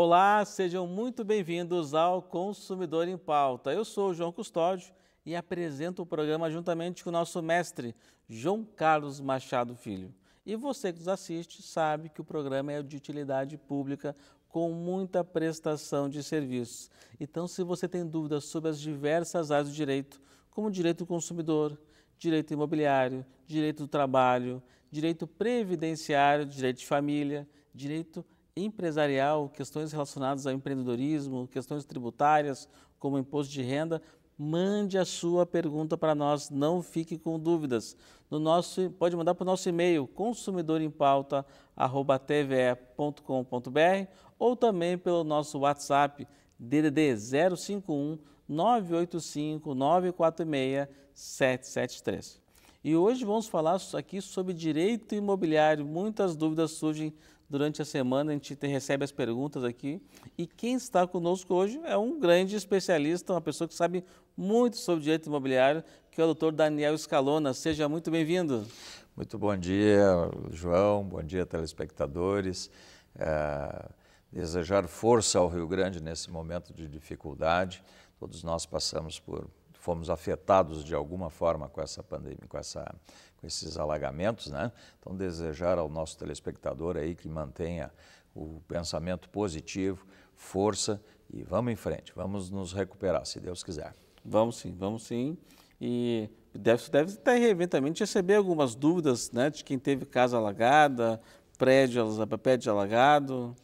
Olá, sejam muito bem-vindos ao Consumidor em Pauta. Eu sou o João Custódio e apresento o programa juntamente com o nosso mestre, João Carlos Machado Filho. E você que nos assiste sabe que o programa é de utilidade pública com muita prestação de serviços. Então, se você tem dúvidas sobre as diversas áreas do direito, como direito do consumidor, direito imobiliário, direito do trabalho, direito previdenciário, direito de família, direito empresarial, questões relacionadas ao empreendedorismo, questões tributárias, como imposto de renda, mande a sua pergunta para nós, não fique com dúvidas. No nosso, pode mandar para o nosso e-mail, consumidorempauta.tve.com.br ou também pelo nosso WhatsApp, DDD 051 985 946 773. E hoje vamos falar aqui sobre direito imobiliário. Muitas dúvidas surgem Durante a semana a gente te, recebe as perguntas aqui. E quem está conosco hoje é um grande especialista, uma pessoa que sabe muito sobre direito imobiliário, que é o doutor Daniel Escalona. Seja muito bem-vindo. Muito bom dia, João. Bom dia, telespectadores. É, desejar força ao Rio Grande nesse momento de dificuldade. Todos nós passamos por fomos afetados de alguma forma com essa pandemia, com, essa, com esses alagamentos, né? Então desejar ao nosso telespectador aí que mantenha o pensamento positivo, força e vamos em frente, vamos nos recuperar, se Deus quiser. Vamos sim, vamos sim. E deve, deve estar eventualmente receber algumas dúvidas né, de quem teve casa alagada, prédio, prédio alagado.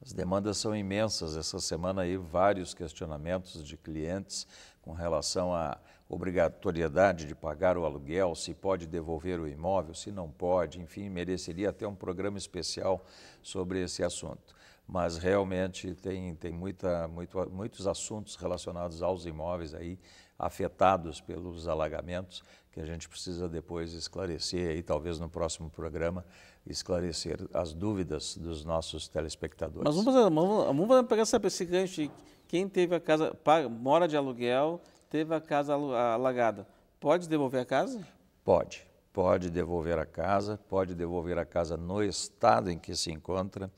As demandas são imensas. Essa semana aí, vários questionamentos de clientes com relação à obrigatoriedade de pagar o aluguel, se pode devolver o imóvel, se não pode, enfim, mereceria até um programa especial sobre esse assunto. Mas realmente tem, tem muita, muito, muitos assuntos relacionados aos imóveis aí afetados pelos alagamentos que a gente precisa depois esclarecer e talvez no próximo programa esclarecer as dúvidas dos nossos telespectadores. Mas vamos, vamos, vamos pegar essa, esse gancho quem teve a casa, paga, mora de aluguel, teve a casa alagada, pode devolver a casa? Pode. Pode devolver a casa, pode devolver a casa no estado em que se encontra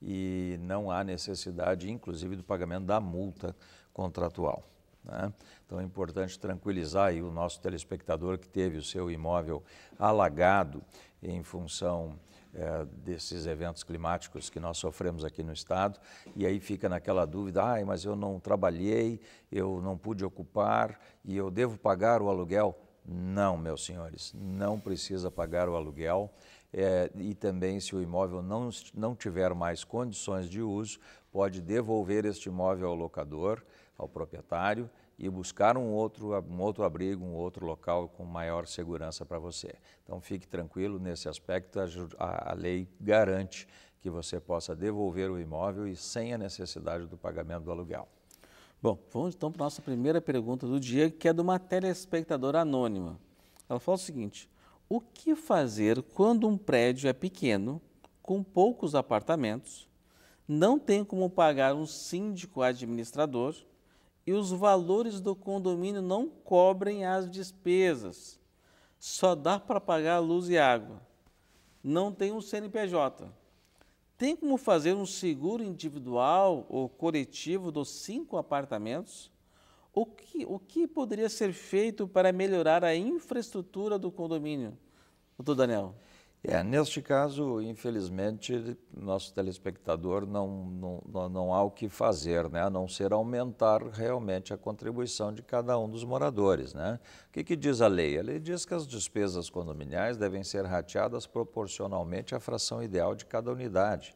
e não há necessidade, inclusive, do pagamento da multa contratual. Né? Então é importante tranquilizar o nosso telespectador que teve o seu imóvel alagado em função é, desses eventos climáticos que nós sofremos aqui no estado, e aí fica naquela dúvida: ai, mas eu não trabalhei, eu não pude ocupar e eu devo pagar o aluguel? Não, meus senhores, não precisa pagar o aluguel. É, e também, se o imóvel não, não tiver mais condições de uso, pode devolver este imóvel ao locador, ao proprietário, e buscar um outro, um outro abrigo, um outro local com maior segurança para você. Então fique tranquilo nesse aspecto, a, a, lei garante que você possa devolver o imóvel e sem a necessidade do pagamento do aluguel. Bom, vamos então para a nossa primeira pergunta do dia, que é de uma telespectadora anônima. Ela fala o seguinte: o que fazer quando um prédio é pequeno, com poucos apartamentos, não tem como pagar um síndico administrador? e os valores do condomínio não cobrem as despesas. Só dá para pagar luz e água. Não tem um CNPJ. Tem como fazer um seguro individual ou coletivo dos cinco apartamentos? O que, o que poderia ser feito para melhorar a infraestrutura do condomínio, doutor Daniel? É, neste caso, infelizmente, nosso telespectador não, não, não há o que fazer, né? a não ser aumentar realmente a contribuição de cada um dos moradores. Né? O que, que diz a lei? A lei diz que as despesas condominiais devem ser rateadas proporcionalmente à fração ideal de cada unidade.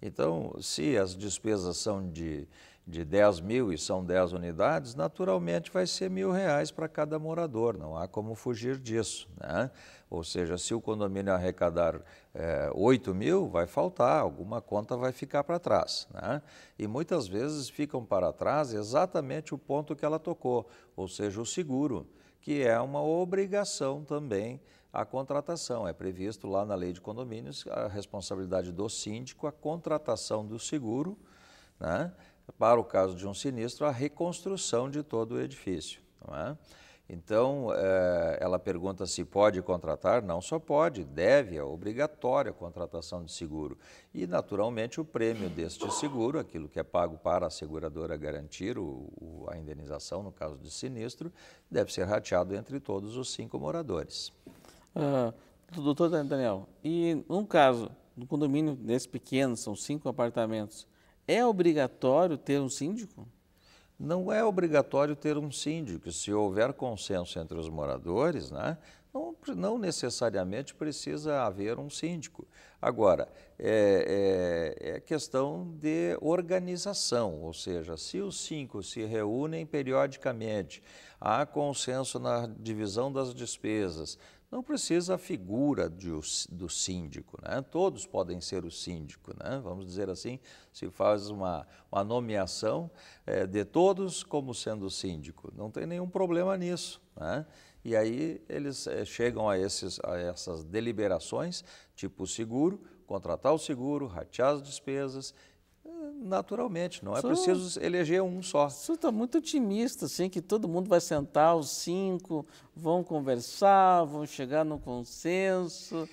Então, se as despesas são de, de 10 mil e são 10 unidades, naturalmente vai ser mil reais para cada morador, não há como fugir disso. Né? Ou seja, se o condomínio arrecadar é, eh, 8 mil, vai faltar, alguma conta vai ficar para trás. Né? E muitas vezes ficam para trás exatamente o ponto que ela tocou, ou seja, o seguro, que é uma obrigação também a contratação. É previsto lá na lei de condomínios a responsabilidade do síndico, a contratação do seguro, né? para o caso de um sinistro, a reconstrução de todo o edifício. Não é? Então, eh, ela pergunta se pode contratar. Não só pode, deve, é obrigatória a contratação de seguro. E, naturalmente, o prêmio deste seguro, aquilo que é pago para a seguradora garantir o, a indenização no caso de sinistro, deve ser rateado entre todos os cinco moradores. Uh, doutor Daniel, e num caso, no condomínio desse pequeno, são cinco apartamentos, é obrigatório ter um síndico? não é obrigatório ter um síndico. Se houver consenso entre os moradores, né, não, não necessariamente precisa haver um síndico. Agora, é, é, é, questão de organização, ou seja, se os cinco se reúnem periodicamente, há consenso na divisão das despesas, não precisa a figura de, do síndico, né? todos podem ser o síndico, né? vamos dizer assim, se faz uma, uma nomeação é, de todos como sendo síndico, não tem nenhum problema nisso. Né? E aí eles é, chegam a, esses, a essas deliberações, tipo seguro, contratar o seguro, ratear as despesas naturalmente, não é preciso eleger um só. Você está muito otimista, assim, que todo mundo vai sentar, os cinco vão conversar, vão chegar no consenso.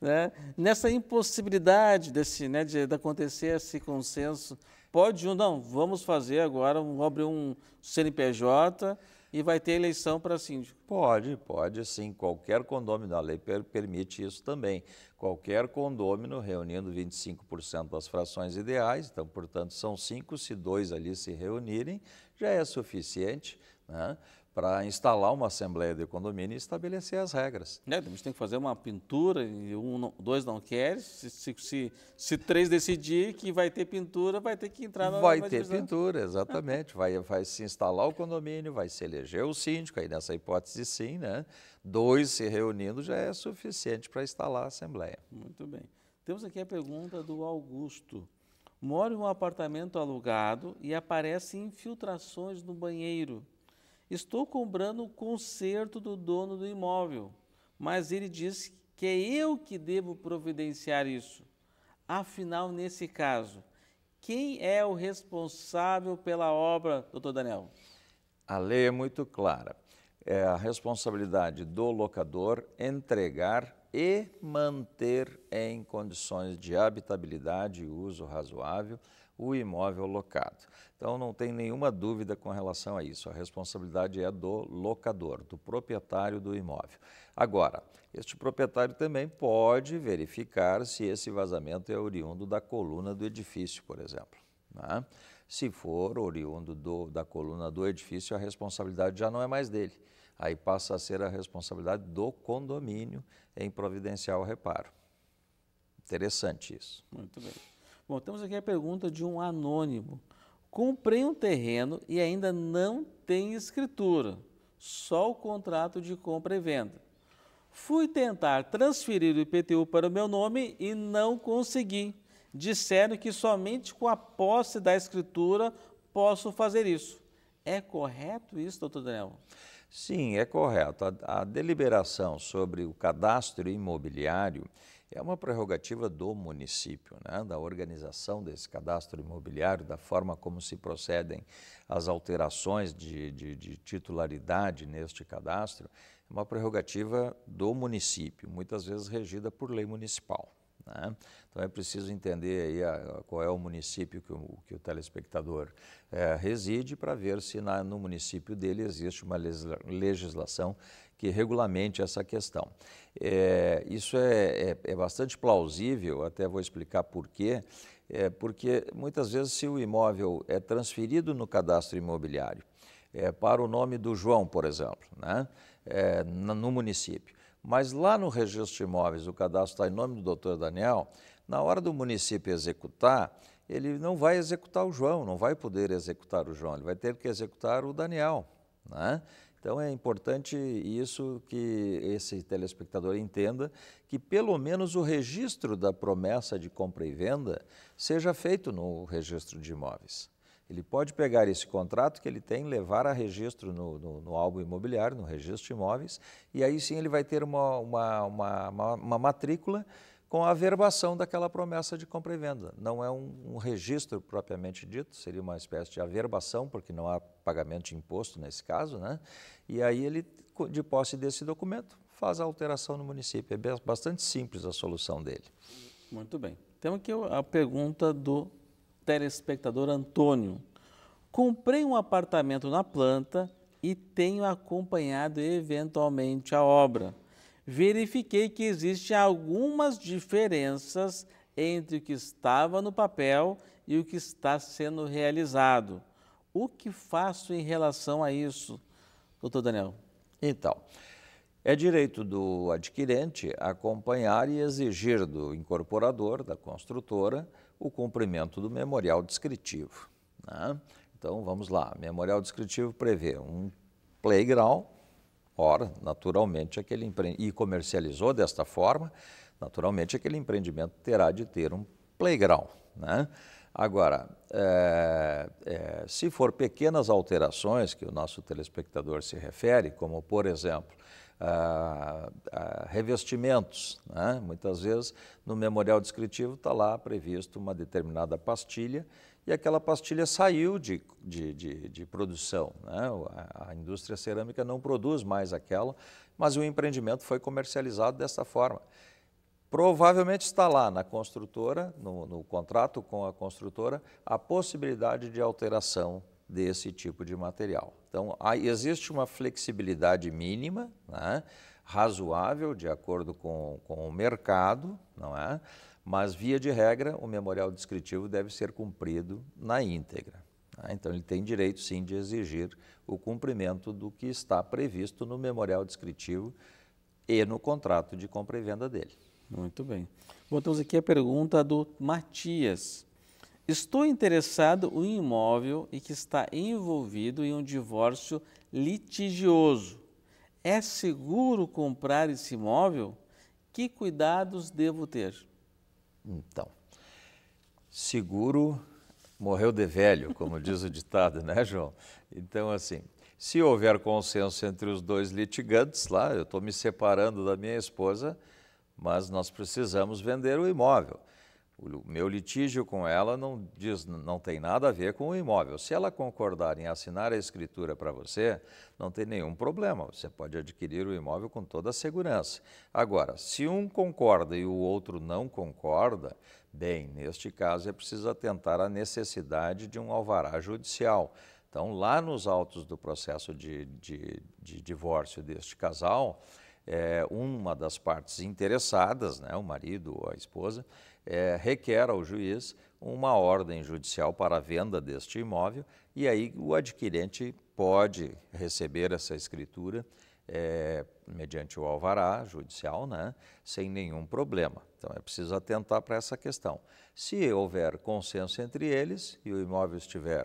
Né? Nessa impossibilidade desse, né, de, de acontecer esse consenso, pode um, não, vamos fazer agora, vamos abrir um CNPJ e vai ter eleição para síndico? Pode, pode sim. Qualquer condomínio, a lei per permite isso também. Qualquer condomínio reunindo 25% das frações ideais, então, portanto, são cinco, se dois ali se reunirem, já é suficiente. Né? para instalar uma assembleia de condomínio e estabelecer as regras. É, a gente tem que fazer uma pintura e um, dois não querem. Se, se, se, se, três decidir que vai ter pintura, vai ter que entrar na Vai ter pintura, exatamente. vai, vai se instalar o condomínio, vai se eleger o síndico, aí nessa hipótese sim, né? Dois se reunindo já é suficiente para instalar a assembleia. Muito bem. Temos aqui a pergunta do Augusto. Moro em um apartamento alugado e aparecem infiltrações no banheiro Estou comprando o conserto do dono do imóvel, mas ele diz que é eu que devo providenciar isso. Afinal, nesse caso, quem é o responsável pela obra, doutor Daniel? A lei é muito clara. É a responsabilidade do locador entregar e manter em condições de habitabilidade e uso razoável o imóvel locado. Então não tem nenhuma dúvida com relação a isso. A responsabilidade é do locador, do proprietário do imóvel. Agora, este proprietário também pode verificar se esse vazamento é oriundo da coluna do edifício, por exemplo. Né? Se for oriundo do, da coluna do edifício, a responsabilidade já não é mais dele. Aí passa a ser a responsabilidade do condomínio em providenciar o reparo. Interessante isso. Muito bem. Bom, temos aqui a pergunta de um anônimo. Comprei um terreno e ainda não tem escritura, só o contrato de compra e venda. Fui tentar transferir o IPTU para o meu nome e não consegui. Disseram que somente com a posse da escritura posso fazer isso. É correto isso, doutor Daniel? Sim, é correto. A, a deliberação sobre o cadastro imobiliário é uma prerrogativa do município, né? da organização desse cadastro imobiliário, da forma como se procedem as alterações de, de, de titularidade neste cadastro, é uma prerrogativa do município, muitas vezes regida por lei municipal. Né? Então é preciso entender aí a, a, qual é o município que o, que o telespectador é, reside para ver se na, no município dele existe uma legislação que regulamente essa questão. É, isso é, é, é, bastante plausível, até vou explicar por quê, é, porque muitas vezes se o imóvel é transferido no cadastro imobiliário é, para o nome do João, por exemplo, né, é, no município, mas lá no registro de imóveis o cadastro está em nome do doutor Daniel, na hora do município executar, ele não vai executar o João, não vai poder executar o João, ele vai ter que executar o Daniel. Né? Então é importante isso que esse telespectador entenda que pelo menos o registro da promessa de compra e venda seja feito no registro de imóveis. Ele pode pegar esse contrato que ele tem, levar a registro no, no, no álbum imobiliário, no registro de imóveis, e aí sim ele vai ter uma, uma, uma, uma matrícula com a averbação daquela promessa de compra e venda. Não é um, um, registro propriamente dito, seria uma espécie de averbação, porque não há pagamento de imposto nesse caso, né? E aí ele, de posse desse documento, faz a alteração no município. É bastante simples a solução dele. Muito bem. Temos aqui a pergunta do telespectador Antônio. Comprei um apartamento na planta e tenho acompanhado eventualmente a obra verifiquei que existem algumas diferenças entre o que estava no papel e o que está sendo realizado. O que faço em relação a isso, doutor Daniel? Então, é direito do adquirente acompanhar e exigir do incorporador, da construtora, o cumprimento do memorial descritivo. Né? Então, vamos lá. Memorial descritivo prevê um playground Ora, naturalmente, aquele empre... e comercializou desta forma, naturalmente aquele empreendimento terá de ter um playground. Né? Agora, é, é, se for pequenas alterações que o nosso telespectador se refere, como por exemplo, ah, ah, revestimentos. Né? Muitas vezes no memorial descritivo está lá previsto uma determinada pastilha e aquela pastilha saiu de, de, de, de produção. Né? A, indústria cerâmica não produz mais aquela, mas o empreendimento foi comercializado dessa forma. Provavelmente está lá na construtora, no, no contrato com a construtora, a possibilidade de alteração desse tipo de material. Então, há, existe uma flexibilidade mínima, né? razoável, de acordo com, com o mercado, não é? Mas, via de regra, o memorial descritivo deve ser cumprido na íntegra. Tá? Então, ele tem direito, sim, de exigir o cumprimento do que está previsto no memorial descritivo e no contrato de compra e venda dele. Muito bem. Botamos aqui a pergunta do Matias. Estou interessado em um imóvel e que está envolvido em um divórcio litigioso. É seguro comprar esse imóvel? Que cuidados devo ter? Então, seguro morreu de velho, como diz o ditado, né, João? Então, assim, se houver consenso entre os dois litigantes, lá, eu estou me separando da minha esposa, mas nós precisamos vender o imóvel. O meu litígio com ela não, diz, não tem nada a ver com o imóvel. Se ela concordar em assinar a escritura para você, não tem nenhum problema. Você pode adquirir o imóvel com toda a segurança. Agora, se um concorda e o outro não concorda, bem, neste caso é preciso atentar à necessidade de um alvará judicial. Então, lá nos autos do processo de, de, de divórcio deste casal, é, uma das partes interessadas, né, o marido ou a esposa, é, requer ao juiz uma ordem judicial para a venda deste imóvel e aí o adquirente pode receber essa escritura é, mediante o alvará judicial, né, sem nenhum problema. Então é preciso atentar para essa questão. Se houver consenso entre eles e o imóvel estiver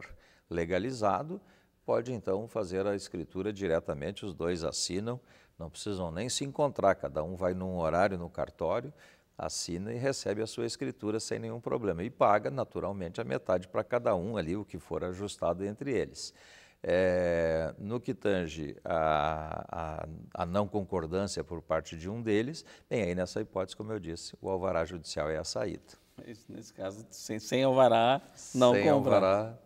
legalizado, pode então fazer a escritura diretamente, os dois assinam, não precisam nem se encontrar, cada um vai num horário no cartório assina e recebe a sua escritura sem nenhum problema e paga naturalmente a metade para cada um ali, o que for ajustado entre eles. É, no que tange a, a, a, não concordância por parte de um deles, bem, aí nessa hipótese, como eu disse, o alvará judicial é a saída. Nesse caso, sem, sem alvará, não sem comprar. alvará,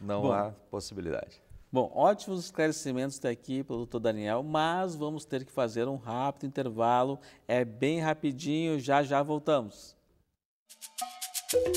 não Bom, há possibilidade. Bom, ótimos esclarecimentos daqui pelo doutor Daniel, mas vamos ter que fazer um rápido intervalo. É bem rapidinho, já já voltamos. Música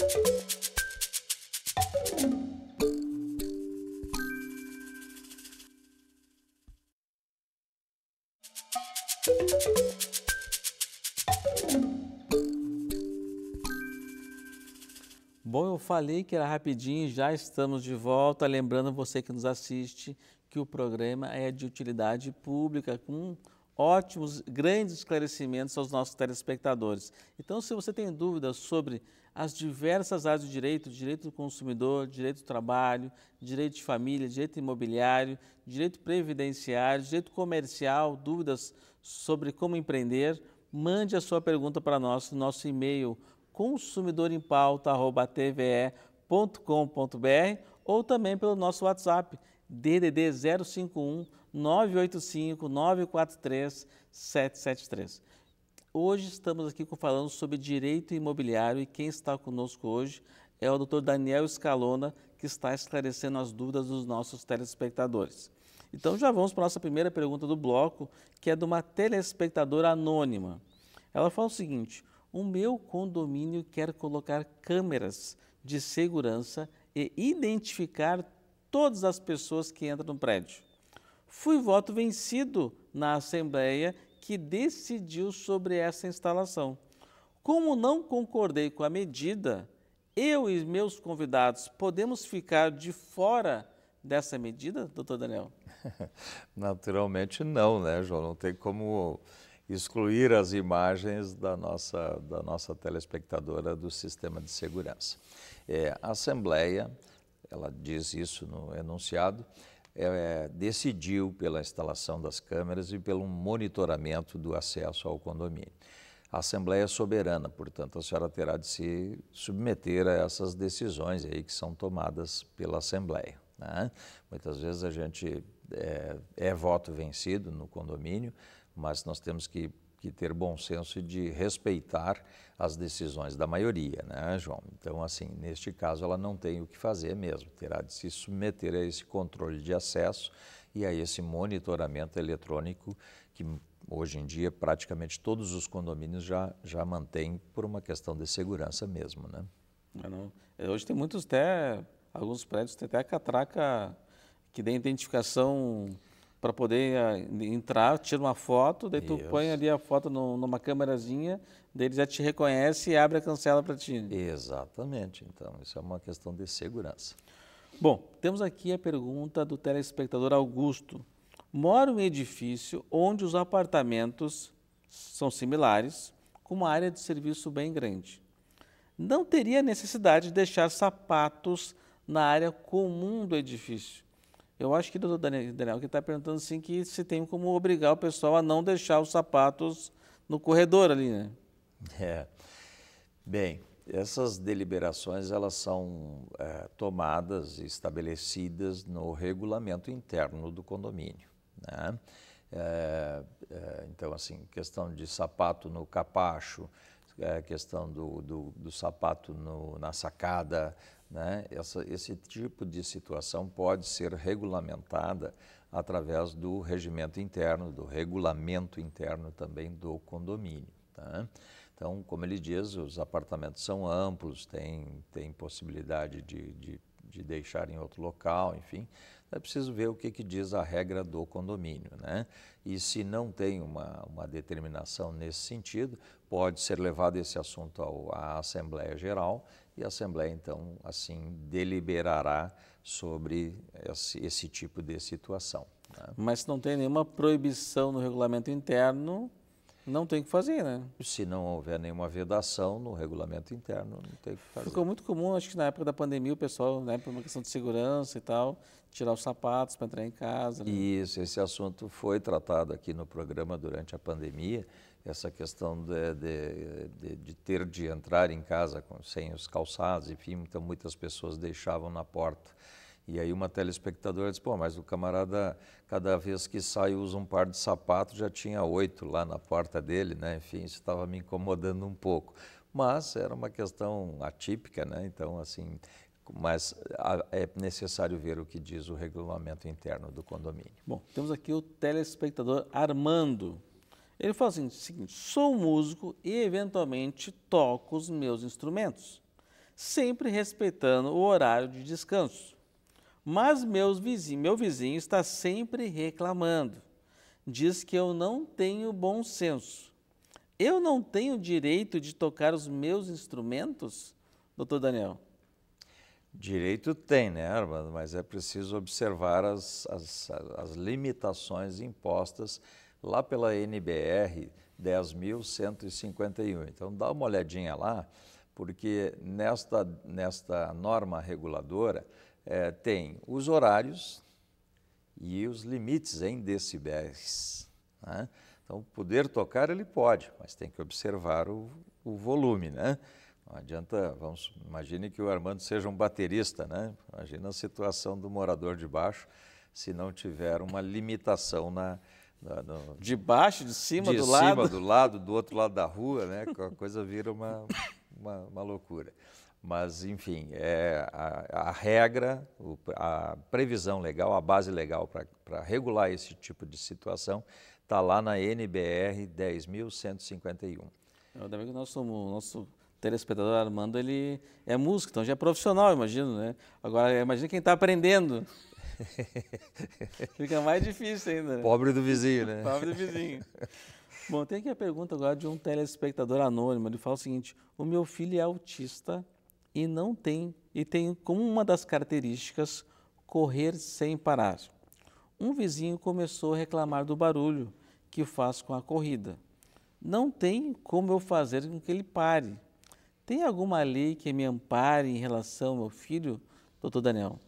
Bom, eu falei que era rapidinho, já estamos de volta. Lembrando você que nos assiste que o programa é de utilidade pública, com ótimos, grandes esclarecimentos aos nossos telespectadores. Então, se você tem dúvidas sobre as diversas áreas do direito, direito do consumidor, direito do trabalho, direito de família, direito imobiliário, direito previdenciário, direito comercial, dúvidas sobre como empreender, mande a sua pergunta para nós no nosso e-mail consumidorimPauta@tve.com.br ou também pelo nosso WhatsApp DDD 051 985 943 773. Hoje estamos aqui falando sobre direito imobiliário e quem está conosco hoje é o Dr. Daniel Escalona, que está esclarecendo as dúvidas dos nossos telespectadores. Então já vamos para a nossa primeira pergunta do bloco, que é de uma telespectadora anônima. Ela fala o seguinte: o meu condomínio quer colocar câmeras de segurança e identificar todas as pessoas que entram no prédio. Fui voto vencido na Assembleia que decidiu sobre essa instalação. Como não concordei com a medida, eu e meus convidados podemos ficar de fora dessa medida, doutor Daniel? Naturalmente não, né, João? Não tem como excluir as imagens da nossa, da nossa telespectadora do sistema de segurança. É, a Assembleia, ela diz isso no enunciado, é, é, decidiu pela instalação das câmeras e pelo monitoramento do acesso ao condomínio. A Assembleia é soberana, portanto, a senhora terá de se submeter a essas decisões aí que são tomadas pela Assembleia. Né? Muitas vezes a gente é, é voto vencido no condomínio, mas nós temos que, que ter bom senso de respeitar as decisões da maioria, né, João? Então, assim, neste caso, ela não tem o que fazer mesmo, terá de se submeter a esse controle de acesso e a esse monitoramento eletrônico que hoje em dia praticamente todos os condomínios já, já mantêm por uma questão de segurança mesmo, né? É, não. É, hoje tem muitos até, alguns prédios tem até a catraca que dê identificação para poder eh, entrar, tira uma foto, daí tu Isso. põe ali a foto no, numa câmerazinha, daí ele já te reconhece e abre a cancela para ti. Exatamente, então isso é uma questão de segurança. Bom, temos aqui a pergunta do telespectador Augusto. Moro em edifício onde os apartamentos são similares, com uma área de serviço bem grande. Não teria necessidade de deixar sapatos na área comum do edifício, eu acho que, doutor Daniel, que está perguntando assim que se tem como obrigar o pessoal a não deixar os sapatos no corredor ali, né? É. Bem, essas deliberações elas são é, tomadas e estabelecidas no regulamento interno do condomínio. Né? É, é, então, assim, questão de sapato no capacho, é, questão do, do, do sapato no, na sacada, né? Essa, esse tipo de situação pode ser regulamentada através do regimento interno, do regulamento interno também do condomínio. Tá? Então, como ele diz, os apartamentos são amplos, tem, tem possibilidade de, de, de deixar em outro local, enfim, é preciso ver o que, que diz a regra do condomínio. Né? E se não tem uma, uma determinação nesse sentido, pode ser levado esse assunto ao, à Assembleia Geral e a Assembleia, então, assim, deliberará sobre esse, esse tipo de situação. Né? Mas não tem nenhuma proibição no regulamento interno não tem o que fazer, né? Se não houver nenhuma vedação no regulamento interno, não tem o que fazer. Ficou muito comum, acho que na época da pandemia, o pessoal, né, por uma questão de segurança e tal, tirar os sapatos para entrar em casa. Né? Isso, esse assunto foi tratado aqui no programa durante a pandemia, essa questão de, de, de, de ter de entrar em casa com, sem os calçados, enfim, então muitas pessoas deixavam na porta. E aí uma telespectadora disse, pô, mas o camarada, cada vez que sai, usa um par de sapatos, já tinha oito lá na porta dele, né? Enfim, isso estava me incomodando um pouco. Mas era uma questão atípica, né? Então, assim, mas é necessário ver o que diz o regulamento interno do condomínio. Bom, temos aqui o telespectador Armando. Ele fala assim, seguinte, sou músico e eventualmente toco os meus instrumentos, sempre respeitando o horário de descanso. Mas meus vizinho, meu vizinho está sempre reclamando. Diz que eu não tenho bom senso. Eu não tenho direito de tocar os meus instrumentos, doutor Daniel? Direito tem, né, Armando? Mas é preciso observar as, as, as limitações impostas lá pela NBR 10.151. Então, dá uma olhadinha lá, porque nesta, nesta norma reguladora é, tem os horários e os limites em decibéis. Né? Então, poder tocar ele pode, mas tem que observar o, o volume, né? Não adianta, vamos, imagine que o Armando seja um baterista, né? Imagina a situação do morador de baixo se não tiver uma limitação na, na no, de baixo, de cima, de do cima, lado, do lado, do outro lado da rua, né? A coisa vira uma, uma, uma loucura. Mas, enfim, é a, a regra, a previsão legal, a base legal para regular esse tipo de situação está lá na NBR 10.151. Ainda bem que o nosso, nosso telespectador Armando, ele é músico, então já é profissional, imagino, né? Agora, imagina quem está aprendendo. Fica mais difícil ainda. Né? Pobre do vizinho, né? Pobre do vizinho. Bom, tem aqui a pergunta agora de um telespectador anônimo. Ele fala o seguinte: o meu filho é autista e não tem e tem como uma das características correr sem parar. Um vizinho começou a reclamar do barulho que faz com a corrida. Não tem como eu fazer com que ele pare. Tem alguma lei que me ampare em relação ao meu filho, doutor Daniel?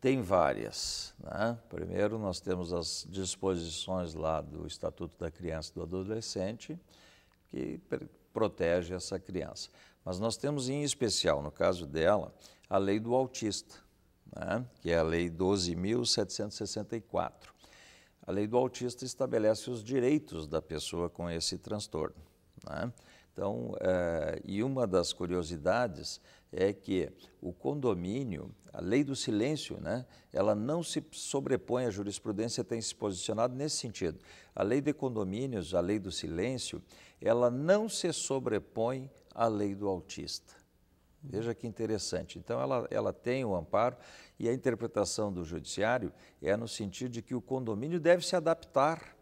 Tem várias. Né? Primeiro, nós temos as disposições lá do Estatuto da Criança e do Adolescente, que protege essa criança. Mas nós temos em especial, no caso dela, a lei do autista, né? que é a lei 12.764. A lei do autista estabelece os direitos da pessoa com esse transtorno. Né? Então, é, e uma das curiosidades é que o condomínio, a lei do silêncio, né, ela não se sobrepõe, a jurisprudência tem se posicionado nesse sentido. A lei de condomínios, a lei do silêncio, ela não se sobrepõe a lei do autista. Veja que interessante. Então, ela, ela tem o um amparo e a interpretação do judiciário é no sentido de que o condomínio deve se adaptar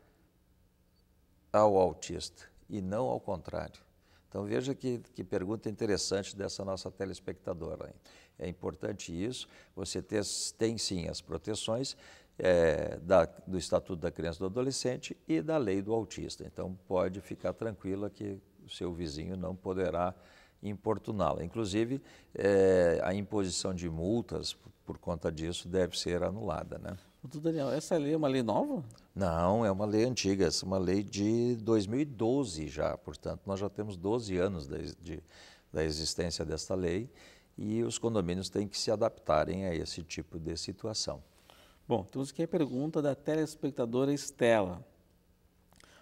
ao autista e não ao contrário. Então, veja que, que pergunta interessante dessa nossa telespectadora. É importante isso. Você ter, tem sim as proteções é, da, do Estatuto da Criança e do Adolescente e da Lei do Autista. Então, pode ficar tranquila que seu vizinho não poderá importuná-la. Inclusive, é, a imposição de multas por conta disso deve ser anulada, né? Daniel, essa lei é uma lei nova? Não, é uma lei antiga, essa é uma lei de 2012 já, portanto, nós já temos 12 anos de, de, da existência desta lei e os condomínios têm que se adaptarem a esse tipo de situação. Bom, temos aqui a pergunta da telespectadora Estela.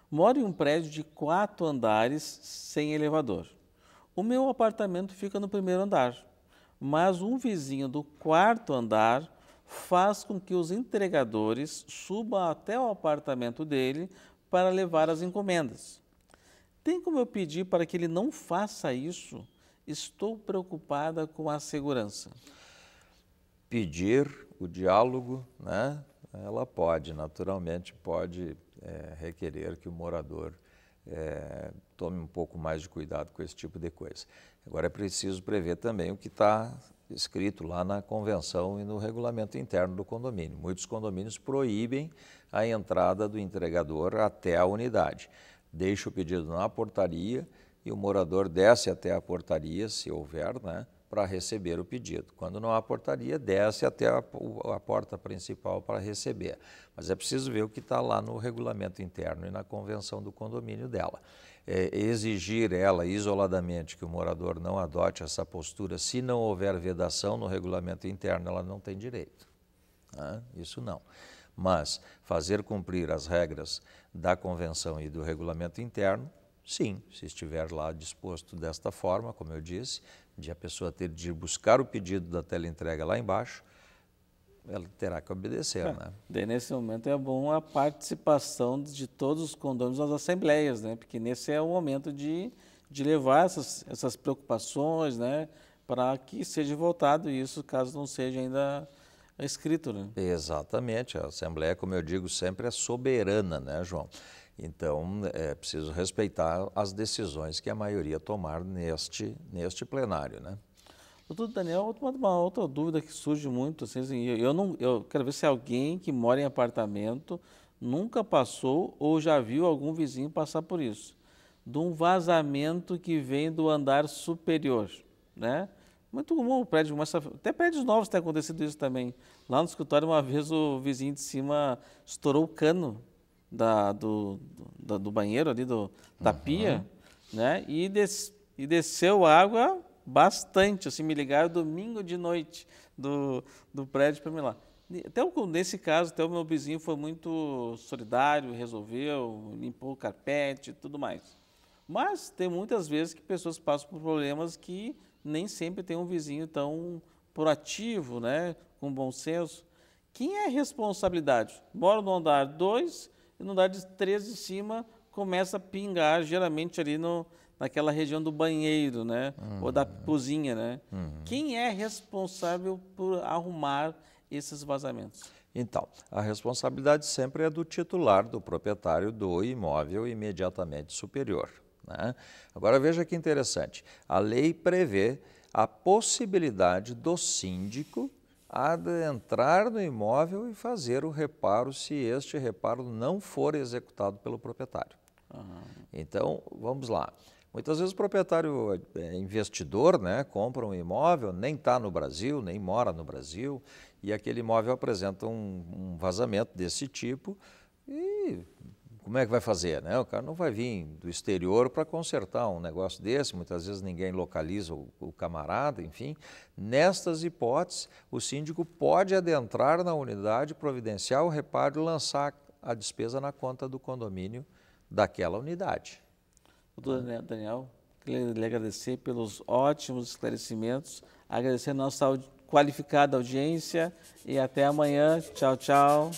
Moro em um prédio de quatro andares sem elevador. O meu apartamento fica no primeiro andar, mas um vizinho do quarto andar faz com que os entregadores subam até o apartamento dele para levar as encomendas. Tem como eu pedir para que ele não faça isso? Estou preocupada com a segurança. Pedir o diálogo, né? Ela pode, naturalmente pode é, requerer que o morador é, tome um pouco mais de cuidado com esse tipo de coisa. Agora é preciso prever também o que está escrito lá na convenção e no regulamento interno do condomínio. Muitos condomínios proíbem a entrada do entregador até a unidade. Deixa o pedido na portaria e o morador desce até a portaria, se houver, né? para receber o pedido. Quando não há portaria, desce até a, a porta principal para receber. Mas é preciso ver o que está lá no regulamento interno e na convenção do condomínio dela. É, exigir ela isoladamente que o morador não adote essa postura, se não houver vedação no regulamento interno, ela não tem direito. Né? Isso não. Mas fazer cumprir as regras da convenção e do regulamento interno Sim, se estiver lá disposto desta forma, como eu disse, de a pessoa ter de ir buscar o pedido da teleentrega lá embaixo, ela terá que obedecer, é. né? Daí, nesse momento, é bom a participação de todos os condôminos nas assembleias, né? Porque nesse é o momento de, de levar essas, essas preocupações, né? Para que seja votado isso, caso não seja ainda escrito, né? Exatamente. A assembleia, como eu digo sempre, é soberana, né, João? Então, é preciso respeitar as decisões que a maioria tomar neste, neste plenário, né? Doutor Daniel, uma, outra dúvida que surge muito, assim, assim eu, não, eu quero ver se alguém que mora em apartamento nunca passou ou já viu algum vizinho passar por isso, de um vazamento que vem do andar superior, né? Muito comum o prédio até prédios novos tem acontecido isso também. Lá no escritório, uma vez o vizinho de cima estourou o cano da, do, do, do banheiro ali, do, da uhum. pia, né? E, des, e desceu água bastante, assim, me ligaram domingo de noite do, do prédio para me lá. Até o, nesse caso, até o meu vizinho foi muito solidário, resolveu, limpou o carpete e tudo mais. Mas tem muitas vezes que pessoas passam por problemas que nem sempre tem um vizinho tão proativo, né, com bom senso. Quem é a responsabilidade? Moro no andar 2, e no andar de três de cima começa a pingar, geralmente ali no, naquela região do banheiro, né? Uhum. Ou da uhum. cozinha, né? Uhum. Quem é responsável por arrumar esses vazamentos? Então, a responsabilidade sempre é do titular, do proprietário do imóvel imediatamente superior. Né? Agora veja que interessante, a lei prevê a possibilidade do síndico há de entrar no imóvel e fazer o reparo se este reparo não for executado pelo proprietário. Uhum. Então, vamos lá. Muitas vezes o proprietário é, é investidor, né, compra um imóvel, nem está no Brasil, nem mora no Brasil, e aquele imóvel apresenta um, um vazamento desse tipo e como é que vai fazer? Né? O cara não vai vir do exterior para consertar um negócio desse, muitas vezes ninguém localiza o, o, camarada, enfim. Nestas hipóteses, o síndico pode adentrar na unidade, providenciar o reparo e lançar a despesa na conta do condomínio daquela unidade. Doutor Daniel, queria lhe agradecer pelos ótimos esclarecimentos, agradecer a nossa qualificada audiência e até amanhã. Tchau, tchau.